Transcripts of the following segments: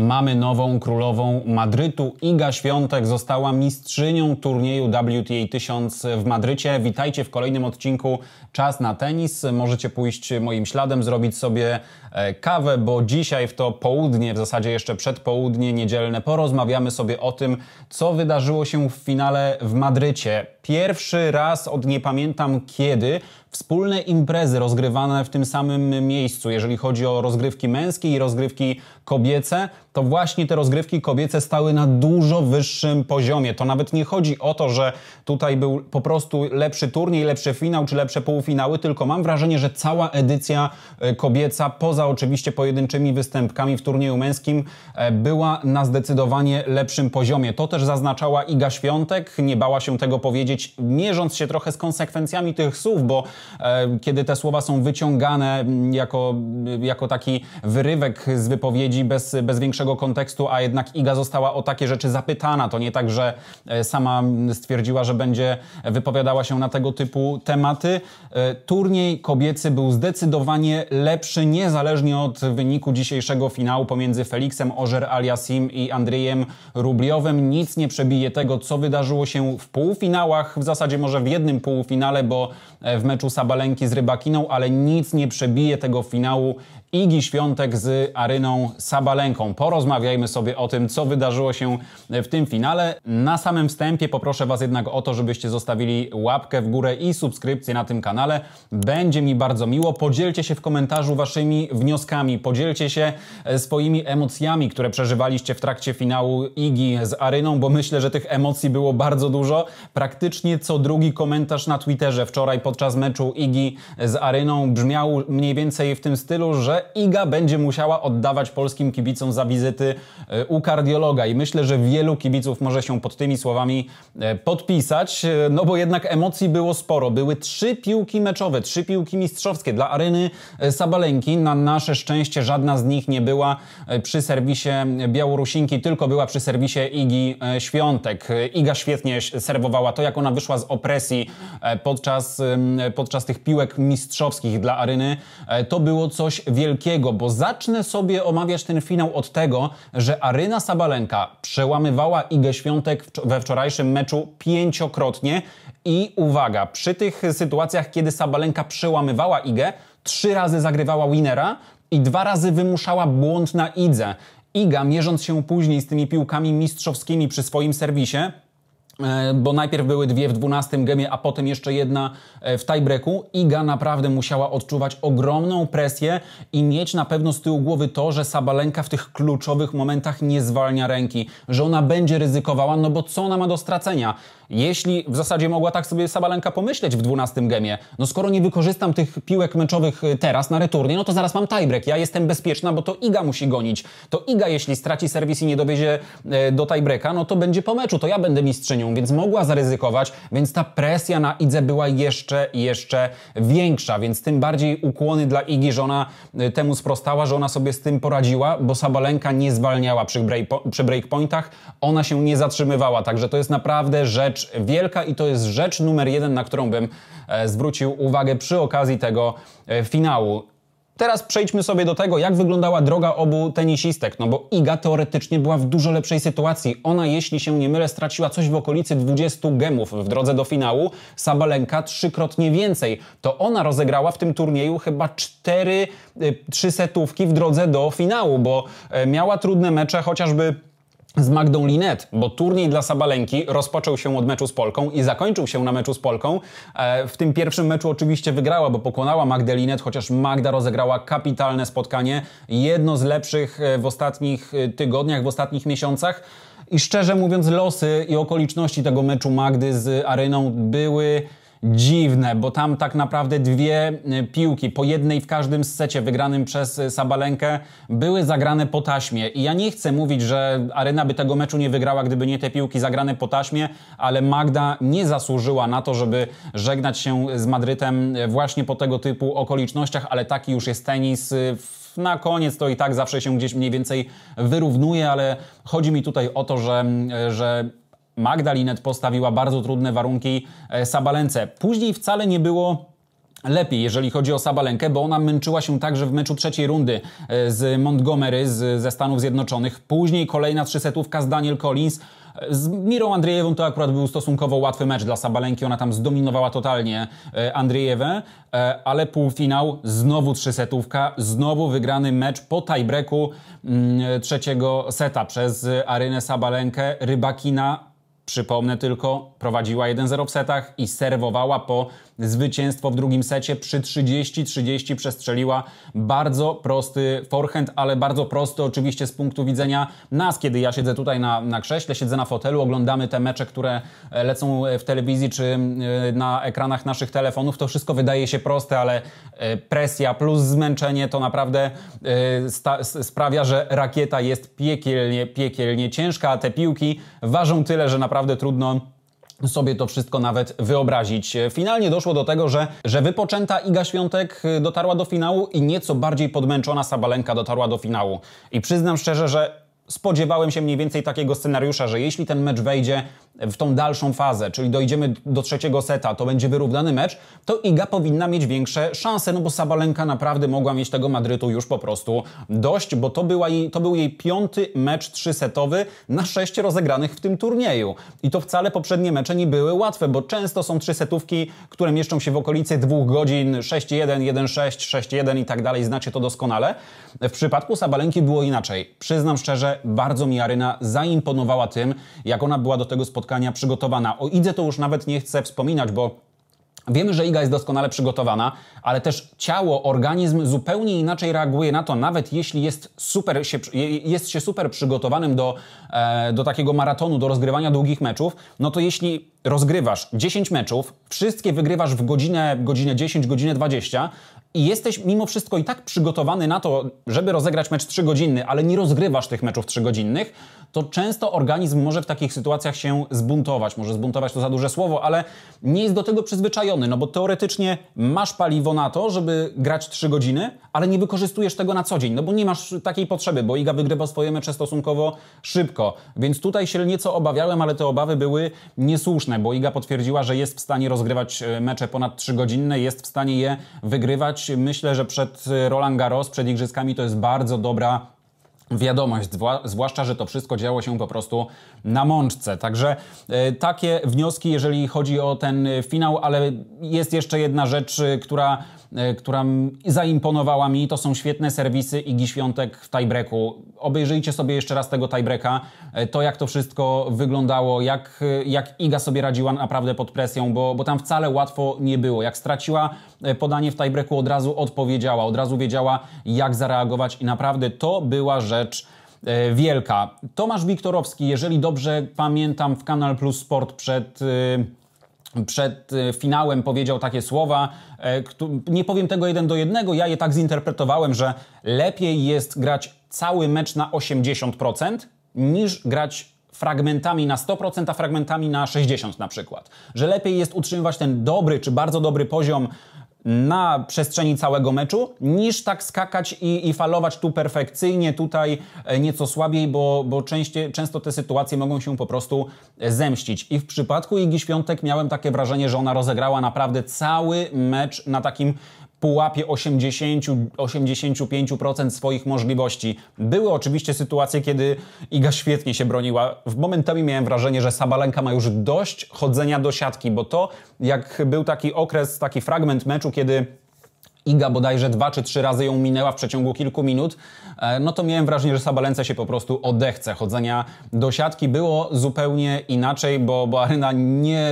Mamy nową królową Madrytu. Iga Świątek została mistrzynią turnieju WTA 1000 w Madrycie. Witajcie w kolejnym odcinku Czas na tenis. Możecie pójść moim śladem, zrobić sobie e, kawę, bo dzisiaj w to południe, w zasadzie jeszcze przedpołudnie niedzielne, porozmawiamy sobie o tym, co wydarzyło się w finale w Madrycie. Pierwszy raz od nie pamiętam kiedy wspólne imprezy rozgrywane w tym samym miejscu. Jeżeli chodzi o rozgrywki męskie i rozgrywki kobiece, to właśnie te rozgrywki kobiece stały na dużo wyższym poziomie. To nawet nie chodzi o to, że tutaj był po prostu lepszy turniej, lepszy finał czy lepsze półfinały, tylko mam wrażenie, że cała edycja e, kobieca, poza oczywiście pojedynczymi występkami w turnieju męskim, e, była na zdecydowanie lepszym poziomie. To też zaznaczała Iga Świątek, nie bała się tego powiedzieć powiedzieć, mierząc się trochę z konsekwencjami tych słów, bo e, kiedy te słowa są wyciągane mm, jako, y, jako taki wyrywek z wypowiedzi bez, bez większego kontekstu, a jednak Iga została o takie rzeczy zapytana, to nie tak, że e, sama mm, stwierdziła, że będzie wypowiadała się na tego typu tematy. E, turniej kobiecy był zdecydowanie lepszy, niezależnie od wyniku dzisiejszego finału pomiędzy Feliksem Ożer aliasim i Andrzejem Rubliowym. Nic nie przebije tego, co wydarzyło się w półfinałach w zasadzie może w jednym półfinale, bo e, w meczu Sabalenki z Rybakiną, ale nic nie przebije tego finału Igi Świątek z Aryną Sabalenką. Porozmawiajmy sobie o tym, co wydarzyło się e, w tym finale. Na samym wstępie poproszę Was jednak o to, żebyście zostawili łapkę w górę i subskrypcję na tym kanale. Będzie mi bardzo miło. Podzielcie się w komentarzu Waszymi wnioskami, podzielcie się e, swoimi emocjami, które przeżywaliście w trakcie finału Igi z Aryną, bo myślę, że tych emocji było bardzo dużo. Praktycznie praktycznie co drugi komentarz na Twitterze wczoraj podczas meczu Igi z Aryną brzmiał mniej więcej w tym stylu, że Iga będzie musiała oddawać polskim kibicom za wizyty e, u kardiologa i myślę, że wielu kibiców może się pod tymi słowami e, podpisać, e, no bo jednak emocji było sporo. Były trzy piłki meczowe, trzy piłki mistrzowskie dla Aryny Sabalenki. Na nasze szczęście żadna z nich nie była przy serwisie Białorusinki, tylko była przy serwisie Igi Świątek. Iga świetnie serwowała to, jak ona wyszła z opresji e, podczas, podczas tych piłek mistrzowskich dla Aryny, e, to było coś wielkiego, bo zacznę sobie omawiać ten finał od tego, że Aryna Sabalenka przełamywała Igę Świątek we wczorajszym meczu pięciokrotnie i uwaga, przy tych sytuacjach, kiedy Sabalenka przełamywała Igę, trzy razy zagrywała winera i dwa razy wymuszała błąd na Idze. Iga, mierząc się później z tymi piłkami mistrzowskimi przy swoim serwisie, E, bo najpierw były dwie w 12 gemie, a potem jeszcze jedna e, w tiebreaku. Iga naprawdę musiała odczuwać ogromną presję i mieć na pewno z tyłu głowy to, że Sabalenka w tych kluczowych momentach nie zwalnia ręki, że ona będzie ryzykowała, no bo co ona ma do stracenia? Jeśli w zasadzie mogła tak sobie Sabalenka pomyśleć w 12 gemie, no skoro nie wykorzystam tych piłek meczowych y, teraz na returnie, no to zaraz mam tiebreak, ja jestem bezpieczna, bo to Iga musi gonić. To Iga, jeśli straci serwis i nie dowiezie e, do tiebreaka, no to będzie po meczu, to ja będę mistrzynią, więc mogła zaryzykować, więc ta presja na Idze była jeszcze jeszcze większa, więc tym bardziej ukłony dla Igi, że ona e, temu sprostała, że ona sobie z tym poradziła, bo Sabalenka nie zwalniała przy, przy breakpointach, ona się nie zatrzymywała, także to jest naprawdę rzecz rzecz wielka i to jest rzecz numer jeden, na którą bym e, zwrócił uwagę przy okazji tego e, finału. Teraz przejdźmy sobie do tego, jak wyglądała droga obu tenisistek, no bo Iga teoretycznie była w dużo lepszej sytuacji. Ona, jeśli się nie mylę, straciła coś w okolicy 20 gemów w drodze do finału, Sabalenka trzykrotnie więcej. To ona rozegrała w tym turnieju chyba cztery, e, trzy setówki w drodze do finału, bo miała trudne mecze, chociażby z Magdą Linet, bo turniej dla Sabalenki rozpoczął się od meczu z Polką i zakończył się na meczu z Polką. E, w tym pierwszym meczu oczywiście wygrała, bo pokonała Magdę Linet, chociaż Magda rozegrała kapitalne spotkanie, jedno z lepszych e, w ostatnich e, tygodniach, w ostatnich miesiącach. I szczerze mówiąc, losy i okoliczności tego meczu Magdy z Aryną były dziwne, bo tam tak naprawdę dwie e, piłki, po jednej w każdym secie wygranym przez e, Sabalenkę, były zagrane po taśmie. I ja nie chcę mówić, że Arena by tego meczu nie wygrała, gdyby nie te piłki zagrane po taśmie, ale Magda nie zasłużyła na to, żeby żegnać się z Madrytem e, właśnie po tego typu okolicznościach, ale taki już jest tenis na koniec to i tak zawsze się gdzieś mniej więcej wyrównuje, ale chodzi mi tutaj o to, że, że Magdalinet postawiła bardzo trudne warunki e, Sabalence. Później wcale nie było lepiej, jeżeli chodzi o Sabalenkę, bo ona męczyła się także w meczu trzeciej rundy e, z Montgomery z, ze Stanów Zjednoczonych. Później kolejna trzysetówka z Daniel Collins. E, z Mirą Andrzejewą to akurat był stosunkowo łatwy mecz dla Sabalenki, ona tam zdominowała totalnie Andrzejewę, ale półfinał, znowu trzysetówka, znowu wygrany mecz po tiebreaku mm, trzeciego seta przez Arynę Sabalenkę, Rybakina Przypomnę tylko, prowadziła 1-0 w setach i serwowała po zwycięstwo w drugim secie. Przy 30-30 przestrzeliła bardzo prosty forehand, ale bardzo prosty oczywiście z punktu widzenia nas, kiedy ja siedzę tutaj na, na krześle, siedzę na fotelu, oglądamy te mecze, które e, lecą e, w telewizji czy e, na ekranach naszych telefonów. To wszystko wydaje się proste, ale presja plus zmęczenie to naprawdę sprawia, że rakieta jest piekielnie, piekielnie ciężka, a te piłki ważą tyle, że naprawdę trudno sobie to wszystko nawet wyobrazić. Finalnie doszło do tego, że, że wypoczęta Iga Świątek y, dotarła do finału i nieco bardziej podmęczona Sabalenka dotarła do finału. I przyznam szczerze, że spodziewałem się mniej więcej takiego scenariusza, że jeśli ten mecz wejdzie w tą dalszą fazę, czyli dojdziemy do trzeciego seta, to będzie wyrównany mecz, to Iga powinna mieć większe szanse, no bo Sabalenka naprawdę mogła mieć tego Madrytu już po prostu dość, bo to, była jej, to był jej piąty mecz trzysetowy na sześć rozegranych w tym turnieju. I to wcale poprzednie mecze nie były łatwe, bo często są trzysetówki, które mieszczą się w okolicy dwóch godzin, 6-1, 1-6, 6-1 i tak dalej, znacie to doskonale. W przypadku Sabalenki było inaczej. Przyznam szczerze, bardzo mi Aryna zaimponowała tym, jak ona była do tego spotkania przygotowana. O Idze to już nawet nie chcę wspominać, bo Wiemy, że Iga jest doskonale przygotowana, ale też ciało, organizm zupełnie inaczej reaguje na to, nawet jeśli jest, super się, jest się super przygotowanym do, e, do takiego maratonu, do rozgrywania długich meczów, no to jeśli rozgrywasz 10 meczów, wszystkie wygrywasz w godzinę, godzinę 10, godzinę 20, i jesteś mimo wszystko i tak przygotowany na to, żeby rozegrać mecz 3 godzinny, ale nie rozgrywasz tych meczów 3 godzinnych, to często organizm może w takich sytuacjach się zbuntować. Może zbuntować to za duże słowo, ale nie jest do tego przyzwyczajony, no bo teoretycznie masz paliwo na to, żeby grać 3 godziny, ale nie wykorzystujesz tego na co dzień, no bo nie masz takiej potrzeby, bo Iga wygrywa swoje mecze stosunkowo szybko. Więc tutaj się nieco obawiałem, ale te obawy były niesłuszne, bo Iga potwierdziła, że jest w stanie rozgrywać e, mecze ponad 3 godzinne, jest w stanie je wygrywać grać. Znaczy, myślę, że przed y, Roland Garros, przed Igrzyskami to jest bardzo dobra wiadomość, zwłaszcza, że to wszystko działo się po prostu na mączce. Także e, takie wnioski, jeżeli chodzi o ten e, finał, ale jest jeszcze jedna rzecz, e, która, która zaimponowała mi, to są świetne serwisy Igi Świątek w tiebreaku. Obejrzyjcie sobie jeszcze raz tego tiebreaka, to jak to wszystko wyglądało, jak, jak Iga sobie radziła naprawdę pod presją, bo, bo tam wcale łatwo nie było. Jak straciła podanie w tiebreaku, od razu odpowiedziała, od razu wiedziała, jak zareagować i naprawdę to była rzecz, rzecz e, wielka. Tomasz Wiktorowski, jeżeli dobrze pamiętam, w Kanal Plus Sport przed e, przed e, finałem powiedział takie słowa, nie powiem tego jeden do jednego, ja je tak zinterpretowałem, że lepiej jest grać cały mecz na 80% niż grać fragmentami na 100%, a fragmentami na 60% na przykład. Że lepiej jest utrzymywać ten dobry czy bardzo dobry poziom na przestrzeni całego meczu, niż tak skakać i, i falować tu perfekcyjnie, tutaj e, nieco słabiej, bo, bo częście, często te sytuacje mogą się po prostu e, zemścić. I w przypadku Igi Świątek miałem takie wrażenie, że ona rozegrała naprawdę cały mecz na takim pułapie 80, 85% swoich możliwości. Były oczywiście sytuacje, kiedy Iga świetnie się broniła. W momentami miałem wrażenie, że Sabalenka ma już dość chodzenia do siatki, bo to jak był taki okres, taki fragment meczu, kiedy Iga bodajże dwa czy trzy razy ją minęła w przeciągu kilku minut, e, no to miałem wrażenie, że Sabalence się po prostu odechce. Chodzenia do siatki było zupełnie inaczej, bo, bo Arena nie,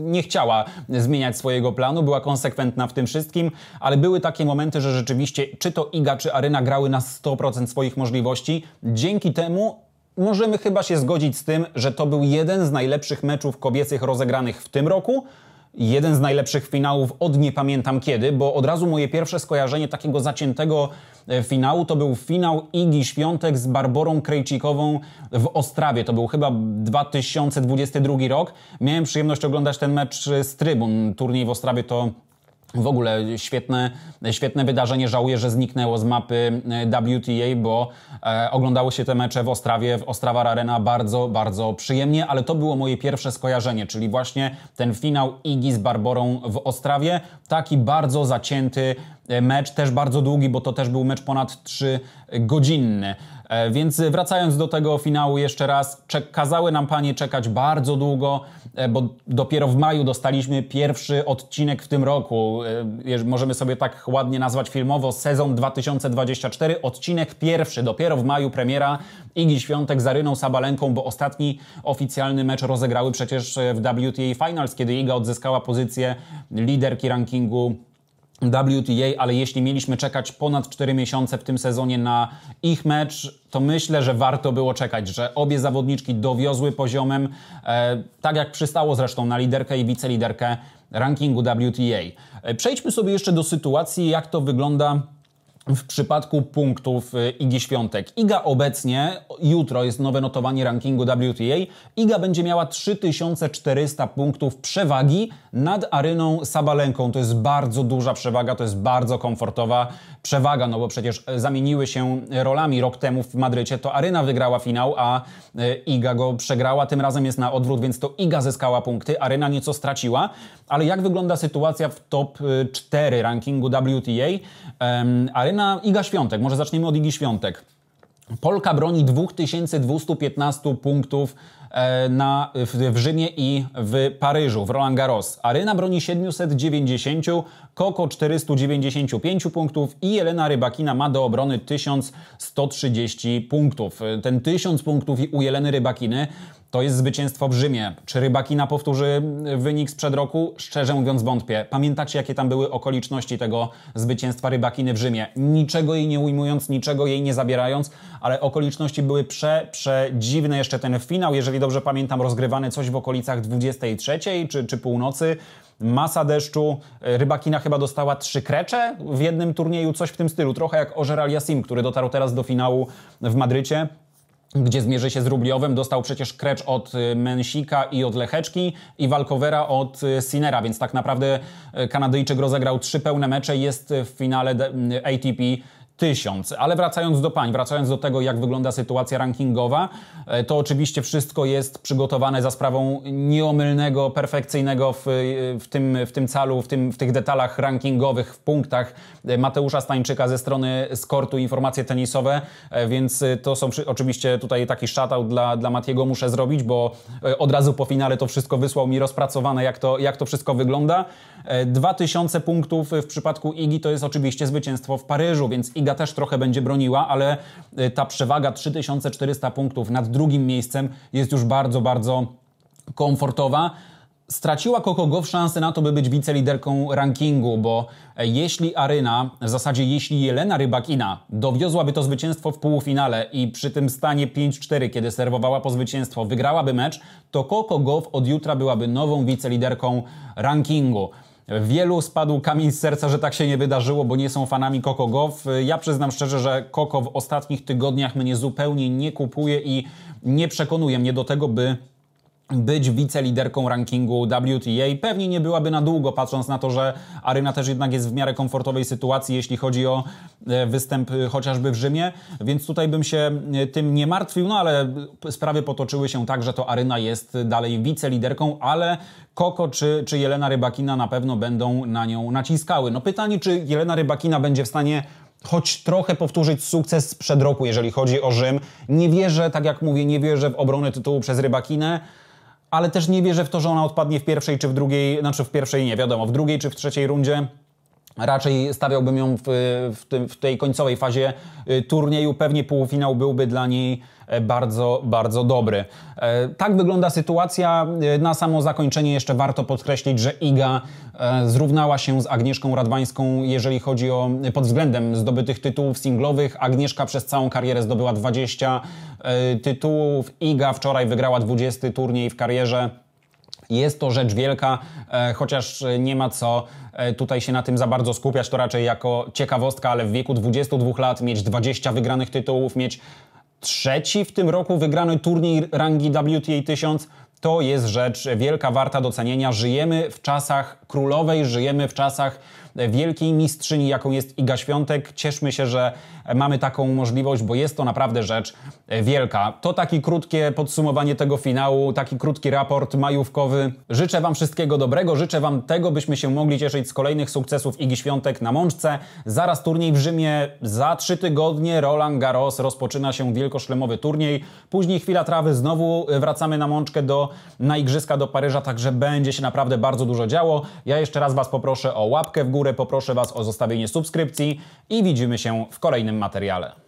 nie chciała zmieniać swojego planu, była konsekwentna w tym wszystkim, ale były takie momenty, że rzeczywiście czy to Iga, czy Arena grały na 100% swoich możliwości. Dzięki temu możemy chyba się zgodzić z tym, że to był jeden z najlepszych meczów kobiecych rozegranych w tym roku, Jeden z najlepszych finałów od nie pamiętam kiedy, bo od razu moje pierwsze skojarzenie takiego zaciętego e, finału to był finał Igi Świątek z Barborą Krejcikową w Ostrawie. To był chyba 2022 rok. Miałem przyjemność oglądać ten mecz z trybun. Turniej w Ostrawie to w ogóle świetne, świetne wydarzenie. Żałuję, że zniknęło z mapy e, WTA, bo e, oglądało się te mecze w Ostrawie, w Ostrawa Arena bardzo, bardzo przyjemnie, ale to było moje pierwsze skojarzenie, czyli właśnie ten finał Igi z Barborą w Ostrawie. Taki bardzo zacięty, E, mecz też bardzo długi, bo to też był mecz ponad 3 godzinny. E, więc wracając do tego finału jeszcze raz, czek- kazały nam panie czekać bardzo długo, e, bo dopiero w maju dostaliśmy pierwszy odcinek w tym roku. Możemy sobie tak ładnie nazwać filmowo sezon 2024, odcinek pierwszy. Dopiero w maju premiera Igi Świątek z Aryną Sabalenką, bo ostatni oficjalny mecz rozegrały przecież w WTA Finals, kiedy Iga odzyskała pozycję liderki rankingu WTA, ale jeśli mieliśmy czekać ponad 4 miesiące w tym sezonie na ich mecz, to myślę, że warto było czekać, że obie zawodniczki dowiozły poziomem, e, tak jak przystało zresztą na liderkę i wiceliderkę rankingu WTA. E, przejdźmy sobie jeszcze do sytuacji, jak to wygląda w przypadku punktów y, Igi Świątek. Iga obecnie, jutro jest nowe notowanie rankingu WTA, Iga będzie miała 3400 punktów przewagi nad Aryną Sabalenką. To jest bardzo duża przewaga, to jest bardzo komfortowa przewaga, no bo przecież e, zamieniły się rolami rok temu w Madrycie, to Aryna wygrała finał, a e, Iga go przegrała, tym razem jest na odwrót, więc to Iga zyskała punkty, Aryna nieco straciła, ale jak wygląda sytuacja w top 4 e, rankingu WTA? Um, Aryna na Iga Świątek, może zaczniemy od Igi Świątek. Polka broni 2215 punktów e, na, w, w, Rzymie i w Paryżu, w Roland Garros. Aryna broni 790, Koko 495 punktów i Jelena Rybakina ma do obrony 1130 punktów. E, ten 1000 punktów u Jeleny Rybakiny to jest zwycięstwo w Rzymie. Czy Rybakina powtórzy wynik sprzed roku? Szczerze mówiąc wątpię. Pamiętacie, jakie tam były okoliczności tego zwycięstwa Rybakiny w Rzymie? Niczego jej nie ujmując, niczego jej nie zabierając, ale okoliczności były prze, przedziwne. Jeszcze ten finał, jeżeli dobrze pamiętam, rozgrywany coś w okolicach 23 czy, czy północy masa deszczu. Rybakina chyba dostała trzy krecze w jednym turnieju, coś w tym stylu. Trochę jak Ożeral Yassim, który dotarł teraz do finału w Madrycie gdzie zmierzy się z Rubliowem. Dostał przecież Krecz od y, Mensika i od Lecheczki i Walkowera od y, Sinera, więc tak naprawdę y, Kanadyjczyk rozegrał trzy pełne mecze, i jest w finale ATP tysiąc. Ale wracając do pań, wracając do tego, jak wygląda sytuacja rankingowa, e, to oczywiście wszystko jest przygotowane za sprawą nieomylnego, perfekcyjnego w, e, w, tym, w tym calu, w, tym, w tych detalach rankingowych, w punktach e, Mateusza Stańczyka ze strony Skortu Informacje Tenisowe, więc to są oczywiście tutaj taki shoutout dla, dla Matiego muszę zrobić, bo od razu po finale to wszystko wysłał mi rozpracowane, jak to, jak to wszystko wygląda. 2000 punktów w przypadku Igi to jest oczywiście zwycięstwo w Paryżu, więc Igi Iga też trochę będzie broniła, ale y, ta przewaga 3400 punktów nad drugim miejscem jest już bardzo, bardzo komfortowa. Straciła Coco w szansę na to, by być wiceliderką rankingu, bo e, jeśli Aryna, w zasadzie jeśli Jelena Rybakina dowiozłaby to zwycięstwo w półfinale i przy tym stanie 5-4, kiedy serwowała po zwycięstwo, wygrałaby mecz, to Koko Gauff od jutra byłaby nową wiceliderką rankingu. Wielu spadł kamień z serca, że tak się nie wydarzyło, bo nie są fanami Coco Goff. Ja przyznam szczerze, że Coco w ostatnich tygodniach mnie zupełnie nie kupuje i nie przekonuje mnie do tego, by być wiceliderką rankingu WTA. Pewnie nie byłaby na długo, patrząc na to, że Aryna też jednak jest w miarę komfortowej sytuacji, jeśli chodzi o e, występ e, chociażby w Rzymie, więc tutaj bym się e, tym nie martwił, no ale sprawy potoczyły się tak, że to Aryna jest dalej wiceliderką, ale Koko czy, czy Jelena Rybakina na pewno będą na nią naciskały. No pytanie, czy Jelena Rybakina będzie w stanie choć trochę powtórzyć sukces sprzed roku, jeżeli chodzi o Rzym. Nie wierzę, tak jak mówię, nie wierzę w obronę tytułu przez Rybakinę ale też nie wierzę w to, że ona odpadnie w pierwszej czy w drugiej, znaczy w pierwszej nie wiadomo, w drugiej czy w trzeciej rundzie. Raczej stawiałbym ją w, w, tym, w, tej końcowej fazie y, turnieju. Pewnie półfinał byłby dla niej e, bardzo, bardzo dobry. E, tak wygląda sytuacja. E, na samo zakończenie jeszcze warto podkreślić, że Iga zrównała się z Agnieszką Radwańską, jeżeli chodzi o pod względem zdobytych tytułów singlowych. Agnieszka przez całą karierę zdobyła 20 tytułów. Iga wczoraj wygrała 20 turniej w karierze. Jest to rzecz wielka, e, chociaż e, nie ma co e, tutaj się na tym za bardzo skupiać, to raczej jako ciekawostka, ale w wieku 22 lat mieć 20 wygranych tytułów, mieć trzeci w tym roku wygrany turniej rangi WTA 1000 to jest rzecz wielka, warta docenienia. Żyjemy w czasach królowej, żyjemy w czasach wielkiej mistrzyni, jaką jest Iga Świątek. Cieszmy się, że mamy taką możliwość, bo jest to naprawdę rzecz e, wielka. To takie krótkie podsumowanie tego finału, taki krótki raport majówkowy. Życzę Wam wszystkiego dobrego, życzę Wam tego, byśmy się mogli cieszyć z kolejnych sukcesów Igi Świątek na Mączce. Zaraz turniej w Rzymie, za trzy tygodnie Roland Garros rozpoczyna się wielkoszlemowy turniej. Później chwila trawy, znowu e, wracamy na Mączkę do, na Igrzyska do Paryża, także będzie się naprawdę bardzo dużo działo. Ja jeszcze raz Was poproszę o łapkę w górę, górę, poproszę Was o zostawienie subskrypcji i widzimy się w kolejnym materiale.